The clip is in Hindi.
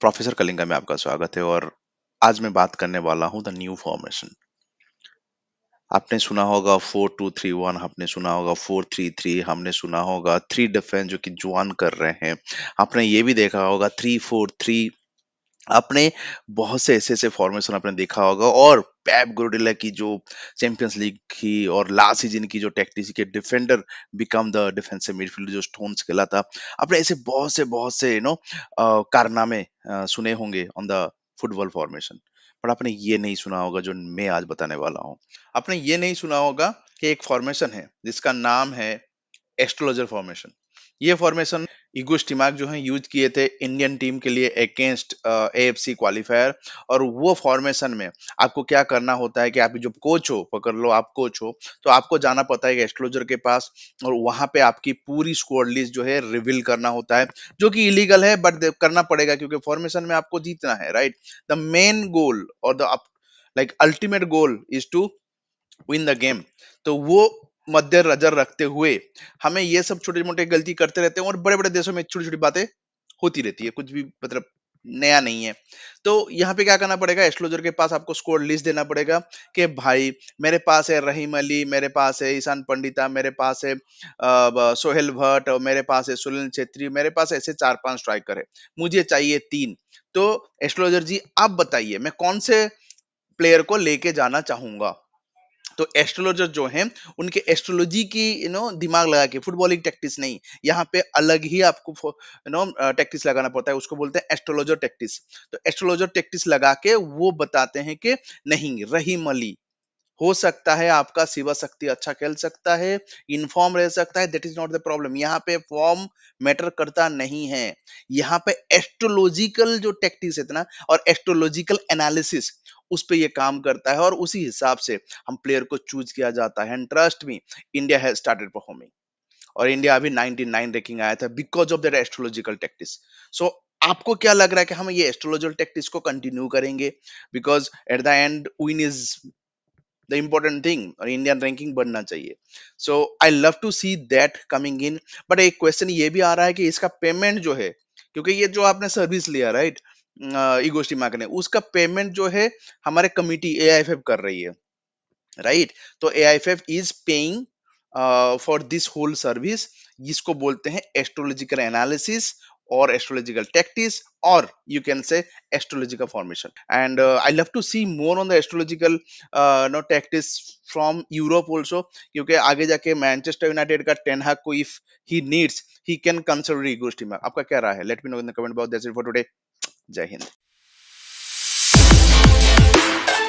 प्रोफेसर कलिंगा में आपका स्वागत है और आज मैं बात करने वाला हूं द न्यू फॉर्मेशन आपने सुना होगा फोर टू थ्री वन आपने सुना होगा फोर थ्री थ्री हमने सुना होगा थ्री डिफेंस जो कि ज्वाइन कर रहे हैं आपने ये भी देखा होगा थ्री फोर थ्री आपने बहुत से ऐसे ऐसे फॉर्मेशन आपने देखा होगा और पैप गुरडिला की जो चैंपियंस लीग की और लास्ट सीजन की जो टैक्टिस के defender become the defensive midfield John Stones खेला था आपने ऐसे बहुत से बहुत से यू नो कारनामे सुने होंगे ऑन द फुटबॉल फॉर्मेशन पर आपने ये नहीं सुना होगा जो मैं आज बताने वाला हूँ आपने ये नहीं सुना होगा कि एक फॉर्मेशन है जिसका नाम है एस्ट्रोलॉजर फॉर्मेशन ये फॉर्मेशन इगो जो है यूज किए थे इंडियन टीम के लिए against A F C qualifier और वो फॉर्मेशन में आपको क्या करना होता है कि आप जो कोच हो पकड़ लो आप कोच हो तो आपको जाना पड़ता है एक्सक्लोजर के पास और वहां पे आपकी पूरी स्क्वाड लिस्ट जो है रिवील करना होता है जो कि इलीगल है बट करना पड़ेगा क्योंकि फॉर्मेशन में आपको जीतना है राइट द मेन गोल और the like ultimate goal is to win the game तो वो मध्य नजर रखते हुए हमें ये सब छोटे मोटे गलती करते रहते हैं और बड़े बड़े देशों में छोटी छोटी बातें होती रहती है कुछ भी मतलब नया नहीं है तो यहाँ पे क्या करना पड़ेगा एस्ट्रोलॉजर के पास आपको स्कोर लिस्ट देना पड़ेगा कि भाई मेरे पास है रहीम अली मेरे पास है ईशान पंडिता मेरे पास है सोहेल भट्ट और मेरे पास है सुनील छेत्री मेरे पास ऐसे चार पांच स्ट्राइकर है मुझे चाहिए तीन तो एस्ट्रोलॉजर जी आप बताइए मैं कौन से प्लेयर को लेके जाना चाहूंगा तो एस्ट्रोलॉजर जो हैं उनके एस्ट्रोलॉजी की यू नो दिमाग लगा के फुटबॉलिंग टैक्टिस नहीं यहाँ पे अलग ही आपको यू नो टैक्टिस लगाना पड़ता है उसको बोलते हैं एस्ट्रोलॉजर टैक्टिस तो एस्ट्रोलॉजर टैक्टिस लगा के वो बताते हैं कि नहीं रहीम अली हो सकता है आपका शिवा शक्ति अच्छा खेल सकता है इनफॉर्म रह सकता है that is not the problem यहाँ पे फॉर्म मैटर करता नहीं है यहाँ पे एस्ट्रोलॉजिकल जो टेक्टिक्स है ना और एस्ट्रोलॉजिकल एनालिसिस उस पर यह काम करता है और उसी हिसाब से हम प्लेयर को चूज किया जाता है and trust me India has started performing और इंडिया अभी 99 रैंकिंग आया था because of that astrological tactics so आपको क्या लग रहा है कि हम ये एस्ट्रोलॉजिकल टेक्टिक्स को कंटिन्यू करेंगे because at the end win is the important thing और इंडियन रैंकिंग बनना चाहिए so I love to see that coming in but एक क्वेश्चन ये भी आ रहा है कि इसका पेमेंट जो है क्योंकि ये जो आपने सर्विस लिया राइट इगोस्टी मार्केट ने उसका पेमेंट जो है हमारे कमिटी ए आई एफ कर रही है राइट तो A I F is paying for this whole service जिसको बोलते हैं astrological analysis or astrological tactics or you can say astrological formation and uh, i love to see more on the astrological uh, no tactics from europe also kyunki aage क्योंकि आगे जाके मैनचेस्टर यूनाइटेड का टेनहा को if he needs he can consider ego steamer आपका क्या राय है let me know in the comment box that's it for today जय हिंद